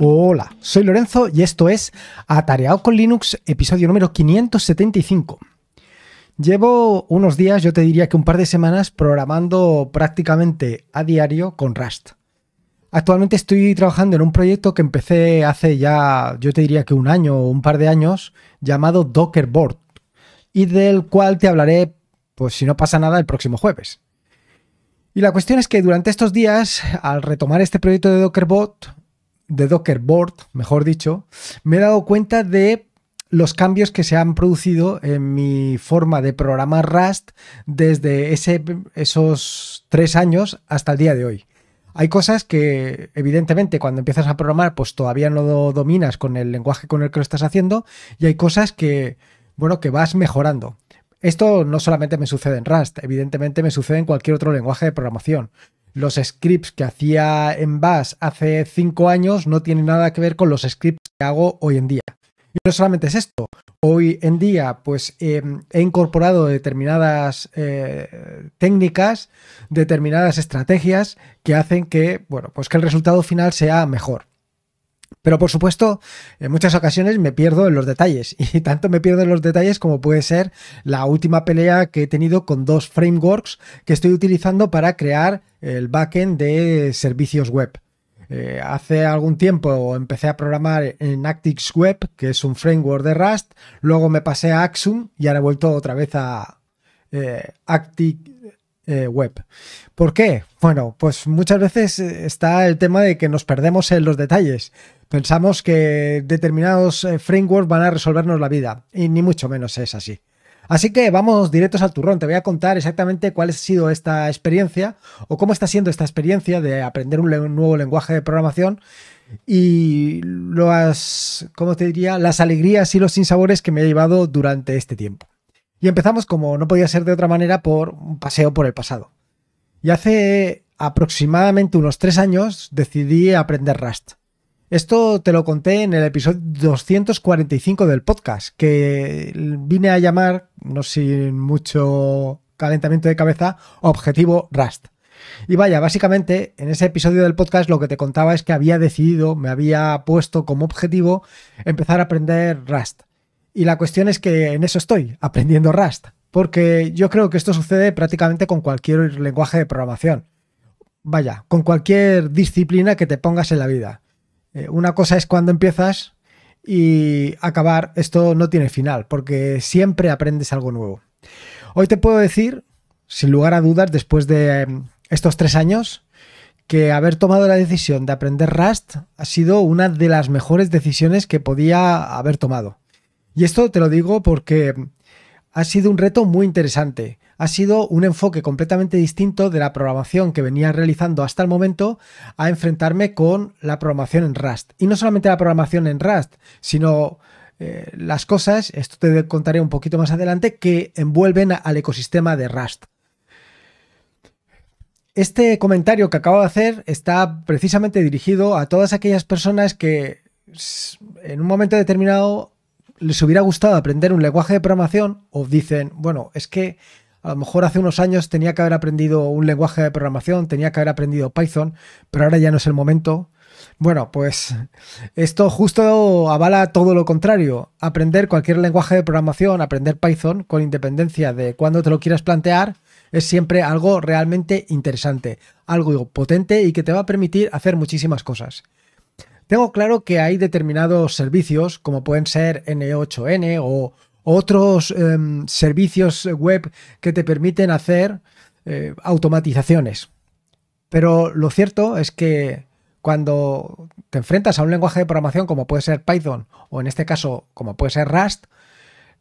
Hola, soy Lorenzo y esto es Atareado con Linux, episodio número 575. Llevo unos días, yo te diría que un par de semanas, programando prácticamente a diario con Rust. Actualmente estoy trabajando en un proyecto que empecé hace ya, yo te diría que un año o un par de años, llamado Dockerboard, y del cual te hablaré, pues si no pasa nada, el próximo jueves. Y la cuestión es que durante estos días, al retomar este proyecto de Dockerbot, de Dockerboard, mejor dicho, me he dado cuenta de los cambios que se han producido en mi forma de programar Rust desde esos tres años hasta el día de hoy. Hay cosas que, evidentemente, cuando empiezas a programar, pues todavía no lo dominas con el lenguaje con el que lo estás haciendo, y hay cosas que, bueno, que vas mejorando. Esto no solamente me sucede en Rust, evidentemente me sucede en cualquier otro lenguaje de programación. Los scripts que hacía en Bash hace cinco años no tienen nada que ver con los scripts que hago hoy en día. Y no solamente es esto, hoy en día pues em, he incorporado determinadas eh, técnicas, determinadas estrategias que hacen que, bueno, pues que el resultado final sea mejor. Pero por supuesto, en muchas ocasiones me pierdo en los detalles. Y tanto me pierdo en los detalles como puede ser la última pelea que he tenido con dos frameworks que estoy utilizando para crear el backend de servicios web. Eh, hace algún tiempo empecé a programar en Actix Web, que es un framework de Rust, luego me pasé a Axum y ahora he vuelto otra vez a eh, Actix eh, Web. ¿Por qué? Bueno, pues muchas veces está el tema de que nos perdemos en los detalles pensamos que determinados eh, frameworks van a resolvernos la vida, y ni mucho menos es así. Así que vamos directos al turrón, te voy a contar exactamente cuál ha sido esta experiencia o cómo está siendo esta experiencia de aprender un nuevo lenguaje de programación y las, ¿cómo te diría? las alegrías y los sinsabores que me ha llevado durante este tiempo. Y empezamos como no podía ser de otra manera por un paseo por el pasado. Y hace aproximadamente unos tres años decidí aprender Rust. Esto te lo conté en el episodio 245 del podcast, que vine a llamar, no sin mucho calentamiento de cabeza, objetivo Rust. Y vaya, básicamente en ese episodio del podcast lo que te contaba es que había decidido, me había puesto como objetivo empezar a aprender Rust. Y la cuestión es que en eso estoy, aprendiendo Rust, porque yo creo que esto sucede prácticamente con cualquier lenguaje de programación. Vaya, con cualquier disciplina que te pongas en la vida. Eh, una cosa es cuando empiezas y acabar, esto no tiene final, porque siempre aprendes algo nuevo. Hoy te puedo decir, sin lugar a dudas, después de em, estos tres años, que haber tomado la decisión de aprender Rust ha sido una de las mejores decisiones que podía haber tomado. Y esto te lo digo porque ha sido un reto muy interesante ha sido un enfoque completamente distinto de la programación que venía realizando hasta el momento a enfrentarme con la programación en Rust. Y no solamente la programación en Rust, sino eh, las cosas, esto te contaré un poquito más adelante, que envuelven al ecosistema de Rust. Este comentario que acabo de hacer está precisamente dirigido a todas aquellas personas que en un momento determinado les hubiera gustado aprender un lenguaje de programación o dicen, bueno, es que a lo mejor hace unos años tenía que haber aprendido un lenguaje de programación, tenía que haber aprendido Python, pero ahora ya no es el momento. Bueno, pues esto justo avala todo lo contrario. Aprender cualquier lenguaje de programación, aprender Python, con independencia de cuándo te lo quieras plantear, es siempre algo realmente interesante, algo potente y que te va a permitir hacer muchísimas cosas. Tengo claro que hay determinados servicios, como pueden ser N8N o otros em, servicios web que te permiten hacer eh, automatizaciones. Pero lo cierto es que cuando te enfrentas a un lenguaje de programación como puede ser Python o en este caso como puede ser Rust,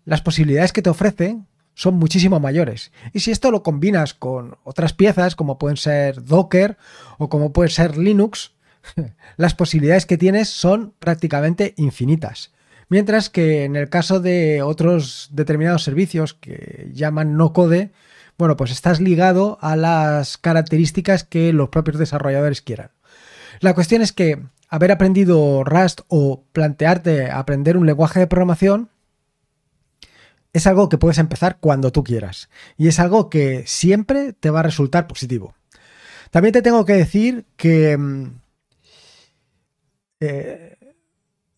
las posibilidades que te ofrecen son muchísimo mayores. Y si esto lo combinas con otras piezas como pueden ser Docker o como puede ser Linux, las posibilidades que tienes son prácticamente infinitas. Mientras que en el caso de otros determinados servicios que llaman no code, bueno, pues estás ligado a las características que los propios desarrolladores quieran. La cuestión es que haber aprendido Rust o plantearte aprender un lenguaje de programación es algo que puedes empezar cuando tú quieras y es algo que siempre te va a resultar positivo. También te tengo que decir que mm, eh,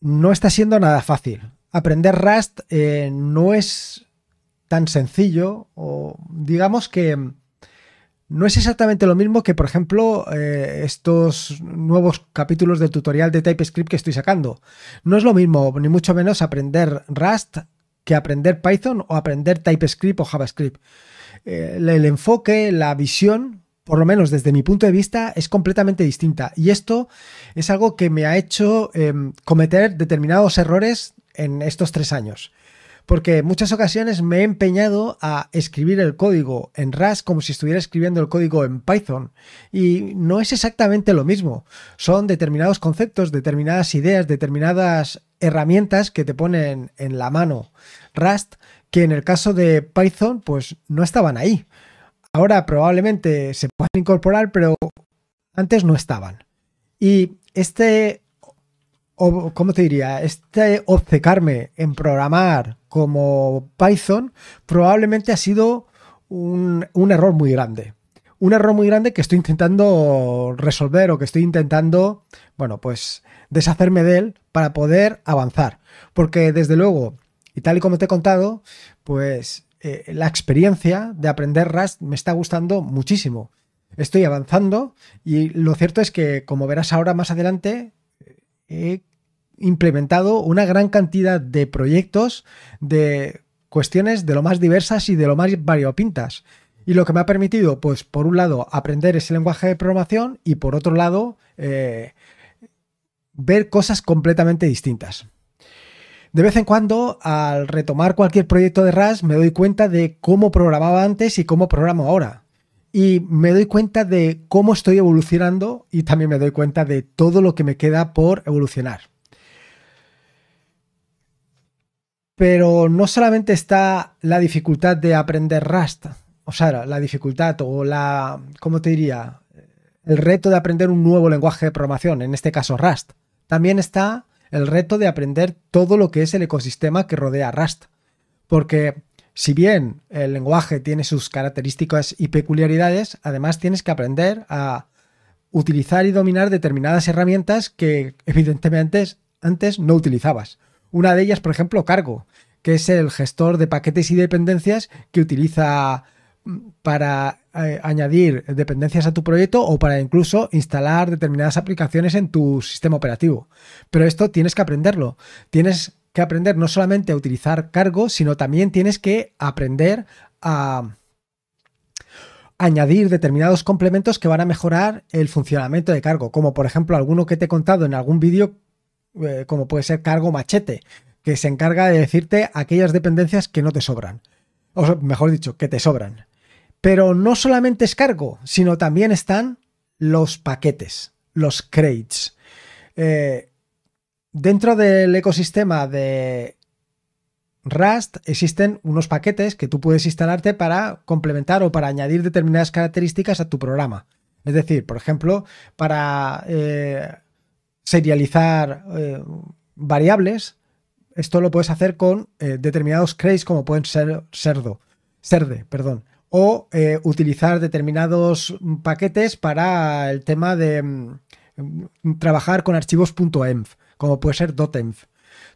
no está siendo nada fácil. Aprender Rust eh, no es tan sencillo o digamos que mm, no es exactamente lo mismo que, por ejemplo, eh, estos nuevos capítulos del tutorial de TypeScript que estoy sacando. No es lo mismo, ni mucho menos, aprender Rust que aprender Python o aprender TypeScript o JavaScript. Eh, el enfoque, la visión por lo menos desde mi punto de vista, es completamente distinta. Y esto es algo que me ha hecho em, cometer determinados errores en estos tres años. Porque en muchas ocasiones me he empeñado a escribir el código en Rust como si estuviera escribiendo el código en Python. Y no es exactamente lo mismo. Son determinados conceptos, determinadas ideas, determinadas herramientas que te ponen en la mano Rust, que en el caso de Python, pues no estaban ahí. Ahora probablemente se pueden incorporar, pero antes no estaban. Y este, ¿cómo te diría? Este obcecarme en programar como Python probablemente ha sido un, un error muy grande un error muy grande que estoy intentando resolver o que estoy intentando, bueno, pues deshacerme de él para poder avanzar. Porque desde luego, y tal y como te he contado, pues eh, la experiencia de aprender Rust me está gustando muchísimo. Estoy avanzando y lo cierto es que, como verás ahora más adelante, he implementado una gran cantidad de proyectos de cuestiones de lo más diversas y de lo más variopintas. Y lo que me ha permitido, pues, por un lado, aprender ese lenguaje de programación y por otro lado, eh, ver cosas completamente distintas. De vez en cuando, al retomar cualquier proyecto de Rust, me doy cuenta de cómo programaba antes y cómo programo ahora. Y me doy cuenta de cómo estoy evolucionando y también me doy cuenta de todo lo que me queda por evolucionar. Pero no solamente está la dificultad de aprender Rust, o sea, la dificultad o la, ¿cómo te diría? El reto de aprender un nuevo lenguaje de programación, en este caso Rust. También está el reto de aprender todo lo que es el ecosistema que rodea Rust. Porque si bien el lenguaje tiene sus características y peculiaridades, además tienes que aprender a utilizar y dominar determinadas herramientas que evidentemente antes no utilizabas. Una de ellas, por ejemplo, Cargo, que es el gestor de paquetes y dependencias que utiliza para eh, añadir dependencias a tu proyecto o para incluso instalar determinadas aplicaciones en tu sistema operativo. Pero esto tienes que aprenderlo. Tienes que aprender no solamente a utilizar cargo, sino también tienes que aprender a añadir determinados complementos que van a mejorar el funcionamiento de cargo, como por ejemplo alguno que te he contado en algún vídeo, eh, como puede ser cargo machete, que se encarga de decirte aquellas dependencias que no te sobran, o mejor dicho, que te sobran. Pero no solamente es cargo, sino también están los paquetes, los crates. Eh, dentro del ecosistema de Rust existen unos paquetes que tú puedes instalarte para complementar o para añadir determinadas características a tu programa. Es decir, por ejemplo, para eh, serializar eh, variables, esto lo puedes hacer con determinados crates como pueden ser cerdo, serde, perdón o eh, utilizar determinados paquetes para el tema de mm, trabajar con archivos .env, como puede ser .env.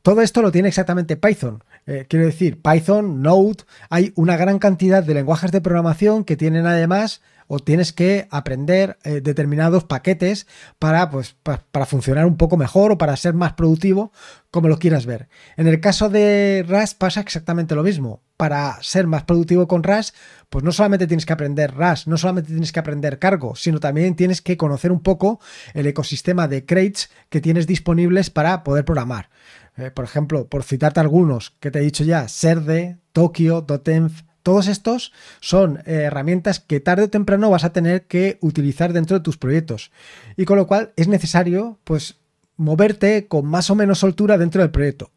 Todo esto lo tiene exactamente Python. Eh, quiero decir, Python, Node, hay una gran cantidad de lenguajes de programación que tienen además o tienes que aprender eh, determinados paquetes para, pues, para funcionar un poco mejor o para ser más productivo, como lo quieras ver. En el caso de RAS pasa exactamente lo mismo. Para ser más productivo con RAS, pues no solamente tienes que aprender RAS, no solamente tienes que aprender cargo, sino también tienes que conocer un poco el ecosistema de crates que tienes disponibles para poder programar. Eh, por ejemplo, por citarte algunos que te he dicho ya, Serde, Tokio, Dotenf, todos estos son eh, herramientas que tarde o temprano vas a tener que utilizar dentro de tus proyectos. Y con lo cual es necesario, pues, moverte con más o menos soltura dentro del proyecto,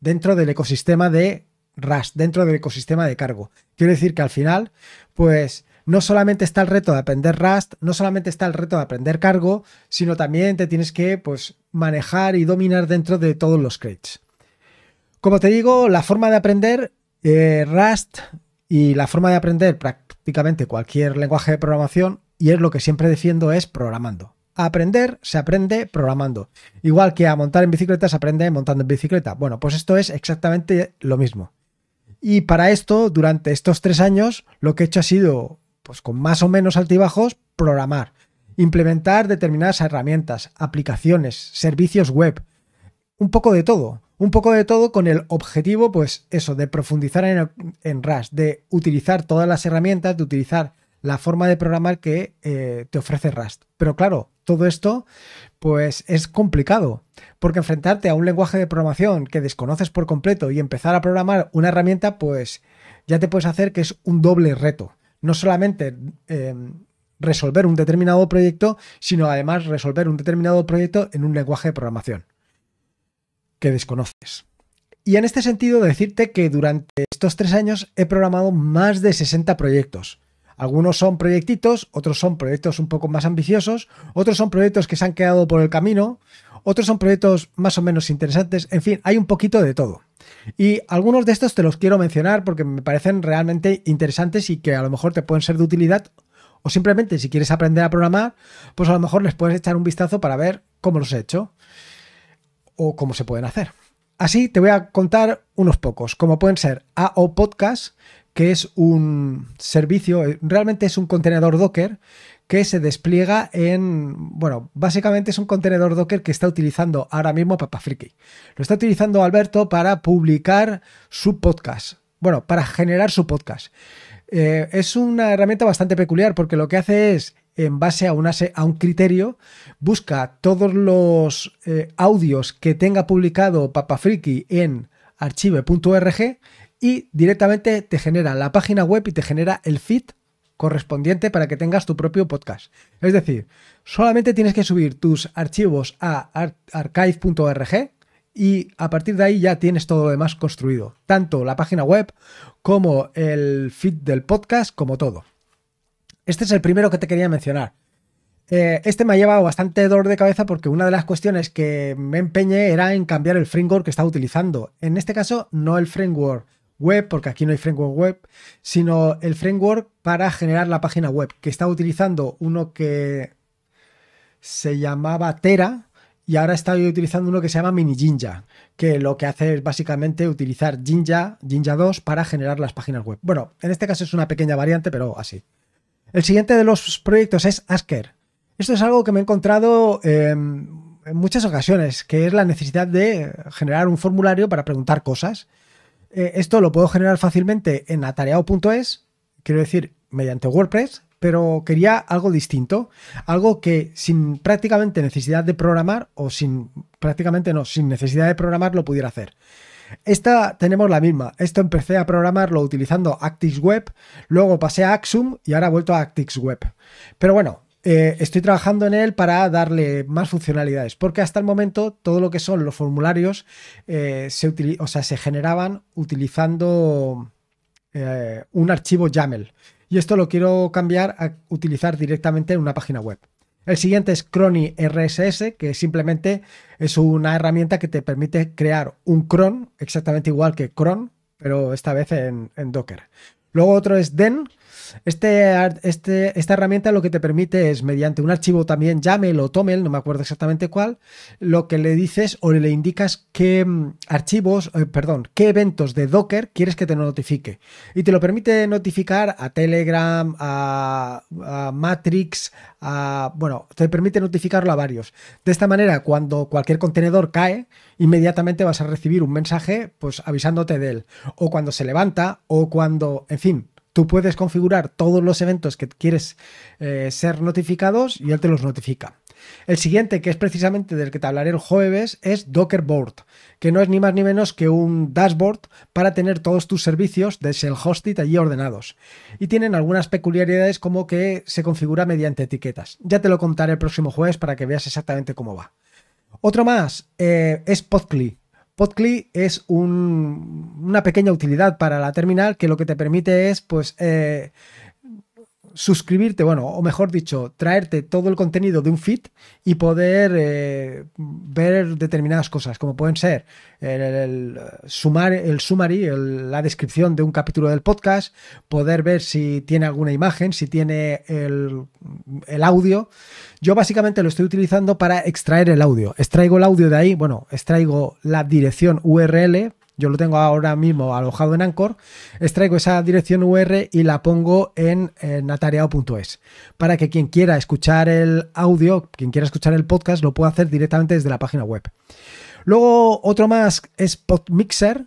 dentro del ecosistema de RAS, dentro del ecosistema de cargo. Quiero decir que al final, pues, no solamente está el reto de aprender Rust, no solamente está el reto de aprender cargo, sino también te tienes que pues, manejar y dominar dentro de todos los crates. Como te digo, la forma de aprender eh, Rust y la forma de aprender prácticamente cualquier lenguaje de programación, y es lo que siempre defiendo, es programando. aprender se aprende programando. Igual que a montar en bicicleta se aprende montando en bicicleta. Bueno, pues esto es exactamente lo mismo. Y para esto, durante estos tres años, lo que he hecho ha sido pues con más o menos altibajos, programar, implementar determinadas herramientas, aplicaciones, servicios web, un poco de todo, un poco de todo con el objetivo, pues eso, de profundizar en, en RAS, de utilizar todas las herramientas, de utilizar la forma de programar que eh, te ofrece Rust. Pero claro, todo esto pues es complicado, porque enfrentarte a un lenguaje de programación que desconoces por completo y empezar a programar una herramienta, pues ya te puedes hacer que es un doble reto no solamente eh, resolver un determinado proyecto, sino además resolver un determinado proyecto en un lenguaje de programación que desconoces. Y en este sentido, decirte que durante estos tres años he programado más de 60 proyectos algunos son proyectitos, otros son proyectos un poco más ambiciosos, otros son proyectos que se han quedado por el camino, otros son proyectos más o menos interesantes, en fin, hay un poquito de todo. Y algunos de estos te los quiero mencionar porque me parecen realmente interesantes y que a lo mejor te pueden ser de utilidad o simplemente si quieres aprender a programar, pues a lo mejor les puedes echar un vistazo para ver cómo los he hecho o cómo se pueden hacer. Así te voy a contar unos pocos, como pueden ser AO Podcast, que es un servicio, eh, realmente es un contenedor Docker que se despliega en, bueno, básicamente es un contenedor Docker que está utilizando ahora mismo friki Lo está utilizando Alberto para publicar su podcast, bueno, para generar su podcast. Eh, es una herramienta bastante peculiar porque lo que hace es, en base a, a un criterio, busca todos los eh, audios que tenga publicado friki en archive.org y directamente te genera la página web y te genera el feed correspondiente para que tengas tu propio podcast. Es decir, solamente tienes que subir tus archivos a archive.org y a partir de ahí ya tienes todo lo demás construido, tanto la página web como el feed del podcast, como todo. Este es el primero que te quería mencionar. Eh, este me ha llevado bastante dolor de cabeza porque una de las cuestiones que me empeñé era en cambiar el framework que estaba utilizando. En este caso, no el framework web, porque aquí no hay framework web, sino el framework para generar la página web, que estaba utilizando uno que se llamaba Tera y ahora está utilizando uno que se llama Mini Jinja, que lo que hace es básicamente utilizar Jinja, Jinja 2 para generar las páginas web. Bueno, en este caso es una pequeña variante, pero así. El siguiente de los proyectos es Asker. Esto es algo que me he encontrado em, en muchas ocasiones, que es la necesidad de generar un formulario para preguntar cosas. Eh, esto lo puedo generar fácilmente en atareado.es, quiero decir, mediante WordPress, pero quería algo distinto, algo que sin prácticamente necesidad de programar o sin prácticamente no, sin necesidad de programar lo pudiera hacer. Esta tenemos la misma. Esto empecé a programarlo utilizando Web, luego pasé a Axum y ahora he vuelto a Web. Pero bueno, eh, estoy trabajando en él para darle más funcionalidades, porque hasta el momento todo lo que son los formularios eh, se, generaban utilizando eh, un archivo YAML. Y esto lo quiero cambiar a utilizar directamente en una página web. El siguiente es Crony RSS, que simplemente es una herramienta que te permite crear un cron, exactamente igual que cron, pero esta vez en, en Docker. Luego otro es Den, este, este, esta herramienta lo que te permite es, mediante un archivo también YAML o TOML, no me acuerdo exactamente cuál, lo que le dices o le indicas qué mm, archivos, eh, perdón, qué eventos de Docker quieres que te notifique. Y te lo permite notificar a Telegram, a, a Matrix, a, bueno, te permite notificarlo a varios. De esta manera, cuando cualquier contenedor cae, inmediatamente vas a recibir un mensaje pues avisándote de él. O cuando se levanta, o cuando, en fin, Tú puedes configurar todos los eventos que quieres eh, ser notificados y él te los notifica. El siguiente, que es precisamente del que te hablaré el jueves, es Dockerboard, que no es ni más ni menos que un dashboard para tener todos tus servicios de Shell hostit allí ordenados. Y tienen algunas peculiaridades como que se configura mediante etiquetas. Ya te lo contaré el próximo jueves para que veas exactamente cómo va. Otro más eh, es Podcli, Podcli es una pequeña utilidad para la terminal que lo que te permite es pues, eh, suscribirte, bueno, o mejor dicho, traerte todo el contenido de un feed y poder eh, ver determinadas cosas, como pueden ser el, sumar, el summary, la descripción de un capítulo del podcast, poder ver si tiene alguna imagen, si tiene el, el audio. Yo básicamente lo estoy utilizando para extraer el audio. Extraigo el audio de ahí, bueno, extraigo la dirección URL yo lo tengo ahora mismo alojado en Anchor, extraigo esa dirección UR y la pongo en, natareado.es para que quien quiera escuchar el audio, quien quiera escuchar el podcast, lo pueda hacer directamente desde la página web. Luego otro más es Podmixer.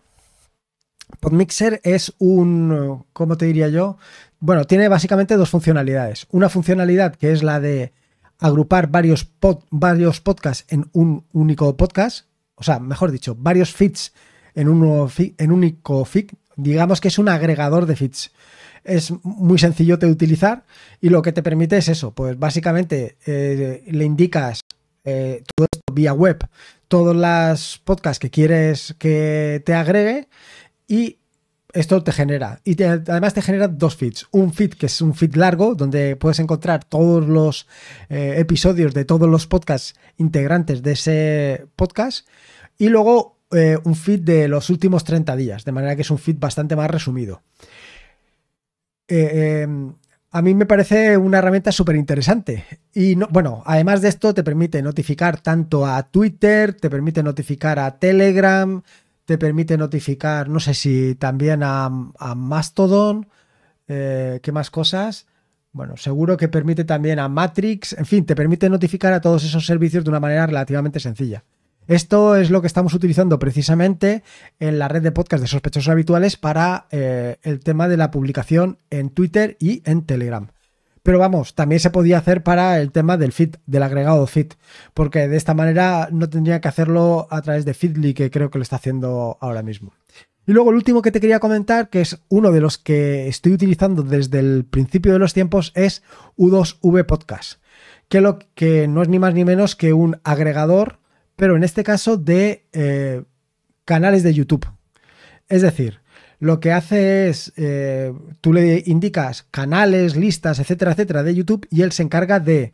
Podmixer es un, ¿cómo te diría yo? Bueno, tiene básicamente dos funcionalidades. Una funcionalidad que es la de agrupar varios, varios podcasts en un único podcast, o sea, mejor dicho, varios feeds en un, en único FIT, digamos que es un agregador de feeds. Es muy sencillo de utilizar y lo que te permite es eso, pues básicamente eh, le indicas eh, todo esto vía web, todos los podcasts que quieres que te agregue y esto te genera. Y además te genera dos feeds. Un feed que es un feed largo, donde puedes encontrar todos los eh, episodios de todos los podcasts integrantes de ese podcast. Y luego eh, un feed de los últimos 30 días, de manera que es un feed bastante más resumido. Eh, em, a mí me parece una herramienta súper interesante. Y no, bueno, además de esto te permite notificar tanto a Twitter, te permite notificar a Telegram, te permite notificar, no sé si también a, Mastodon, eh, qué más cosas. Bueno, seguro que permite también a Matrix, en fin, te permite notificar a todos esos servicios de una manera relativamente sencilla. Esto es lo que estamos utilizando precisamente en la red de podcast de sospechosos habituales para eh, el tema de la publicación en Twitter y en Telegram. Pero vamos, también se podía hacer para el tema del feed, del agregado feed, porque de esta manera no tendría que hacerlo a través de Feedly, que creo que lo está haciendo ahora mismo. Y luego el último que te quería comentar, que es uno de los que estoy utilizando desde el principio de los tiempos, es U2V Podcast, que, lo que no es ni más ni menos que un agregador pero en este caso de eh, canales de YouTube. Es decir, lo que hace es, eh, tú le indicas canales, listas, etcétera, etcétera, de YouTube y él se encarga de,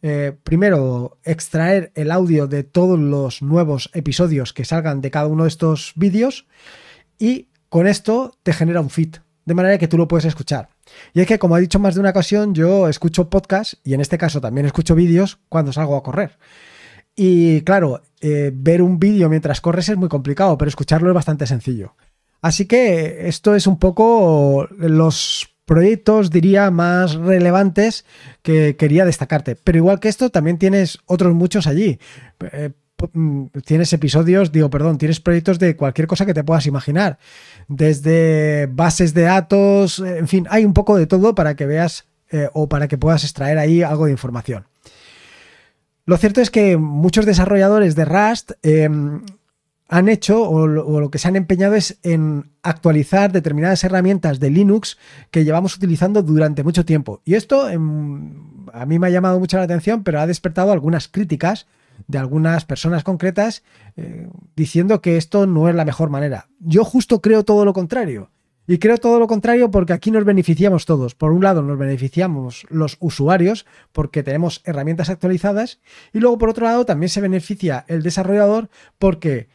eh, primero, extraer el audio de todos los nuevos episodios que salgan de cada uno de estos vídeos y con esto te genera un feed, de manera que tú lo puedes escuchar. Y es que, como he dicho más de una ocasión, yo escucho podcasts y en este caso también escucho vídeos cuando salgo a correr. Y claro, eh, ver un vídeo mientras corres es muy complicado, pero escucharlo es bastante sencillo. Así que esto es un poco los proyectos, diría, más relevantes que quería destacarte. Pero igual que esto, también tienes otros muchos allí. Eh, mm, tienes episodios, digo, perdón, tienes proyectos de cualquier cosa que te puedas imaginar. Desde bases de datos, en fin, hay un poco de todo para que veas eh, o para que puedas extraer ahí algo de información. Lo cierto es que muchos desarrolladores de Rust em, han hecho o lo, que se han empeñado es en actualizar determinadas herramientas de Linux que llevamos utilizando durante mucho tiempo. Y esto em, a mí me ha llamado mucho la atención, pero ha despertado algunas críticas de algunas personas concretas eh, diciendo que esto no es la mejor manera. Yo justo creo todo lo contrario. Y creo todo lo contrario porque aquí nos beneficiamos todos. Por un lado nos beneficiamos los usuarios porque tenemos herramientas actualizadas y luego por otro lado también se beneficia el desarrollador porque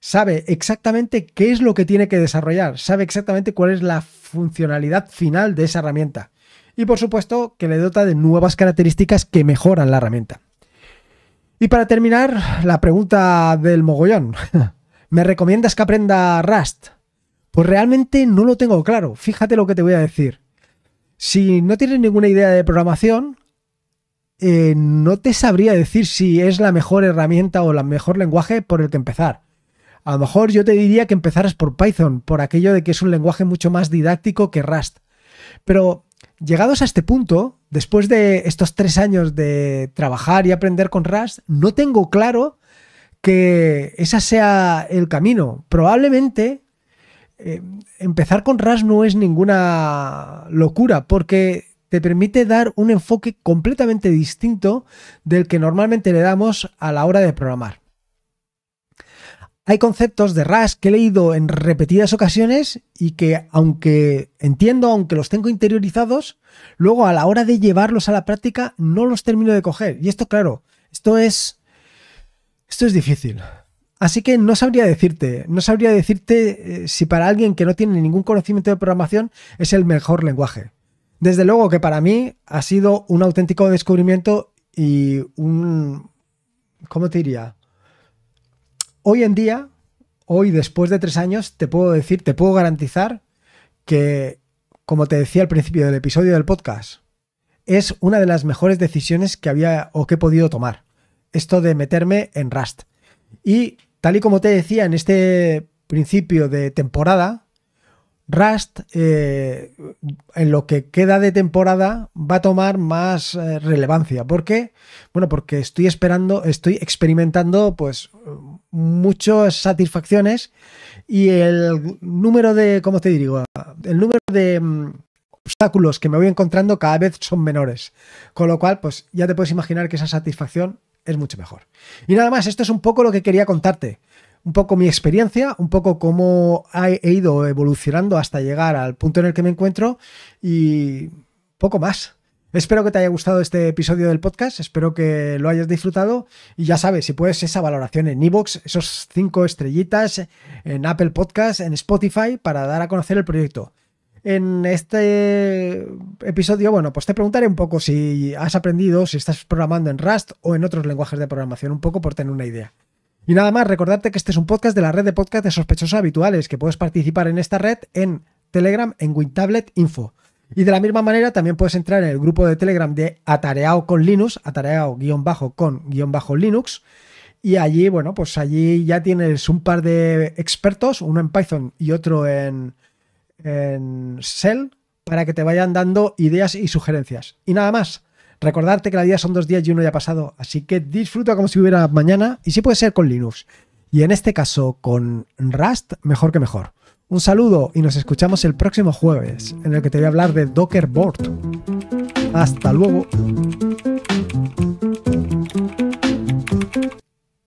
sabe exactamente qué es lo que tiene que desarrollar, sabe exactamente cuál es la funcionalidad final de esa herramienta. Y por supuesto que le dota de nuevas características que mejoran la herramienta. Y para terminar, la pregunta del mogollón. ¿Me recomiendas que aprenda Rust? Pues realmente no lo tengo claro. Fíjate lo que te voy a decir. Si no tienes ninguna idea de programación, eh, no te sabría decir si es la mejor herramienta o el mejor lenguaje por el que empezar. A lo mejor yo te diría que empezaras por Python, por aquello de que es un lenguaje mucho más didáctico que Rust. Pero llegados a este punto, después de estos tres años de trabajar y aprender con Rust, no tengo claro que ese sea el camino. Probablemente eh, empezar con RAS no es ninguna locura, porque te permite dar un enfoque completamente distinto del que normalmente le damos a la hora de programar. Hay conceptos de RAS que he leído en repetidas ocasiones y que aunque entiendo, aunque los tengo interiorizados, luego a la hora de llevarlos a la práctica no los termino de coger. Y esto, claro, esto es... Esto es difícil. Así que no sabría decirte, no sabría decirte eh, si para alguien que no tiene ningún conocimiento de programación es el mejor lenguaje. Desde luego que para mí ha sido un auténtico descubrimiento y un... ¿Cómo te diría? Hoy en día, hoy después de tres años, te puedo decir, te puedo garantizar que, como te decía al principio del episodio del podcast, es una de las mejores decisiones que había o que he podido tomar. Esto de meterme en Rust. Y Tal y como te decía en este principio de temporada, Rust, eh, en lo que queda de temporada, va a tomar más eh, relevancia. ¿Por qué? Bueno, porque estoy esperando, estoy experimentando, pues, muchas satisfacciones y el número de, ¿cómo te digo? El número de mm, obstáculos que me voy encontrando cada vez son menores. Con lo cual, pues, ya te puedes imaginar que esa satisfacción es mucho mejor. Y nada más, esto es un poco lo que quería contarte. Un poco mi experiencia, un poco cómo he ido evolucionando hasta llegar al punto en el que me encuentro y poco más. Espero que te haya gustado este episodio del podcast, espero que lo hayas disfrutado y ya sabes, si puedes esa valoración en iVoox, esos cinco estrellitas en Apple Podcast, en Spotify para dar a conocer el proyecto. En este episodio, bueno, pues te preguntaré un poco si has aprendido, si estás programando en Rust o en otros lenguajes de programación, un poco por tener una idea. Y nada más, recordarte que este es un podcast de la red de podcast de sospechosos habituales, que puedes participar en esta red en Telegram en WinTablet Info. Y de la misma manera también puedes entrar en el grupo de Telegram de Atareado con Linux, atareado con Linux. Y allí, bueno, pues allí ya tienes un par de expertos, uno en Python y otro en, en Cell para que te vayan dando ideas y sugerencias. Y nada más. Recordarte que la vida son dos días y uno ya pasado, así que disfruta como si hubiera mañana y si puede ser con Linux. Y en este caso con Rust, mejor que mejor. Un saludo y nos escuchamos el próximo jueves, en el que te voy a hablar de Docker Board. Hasta luego.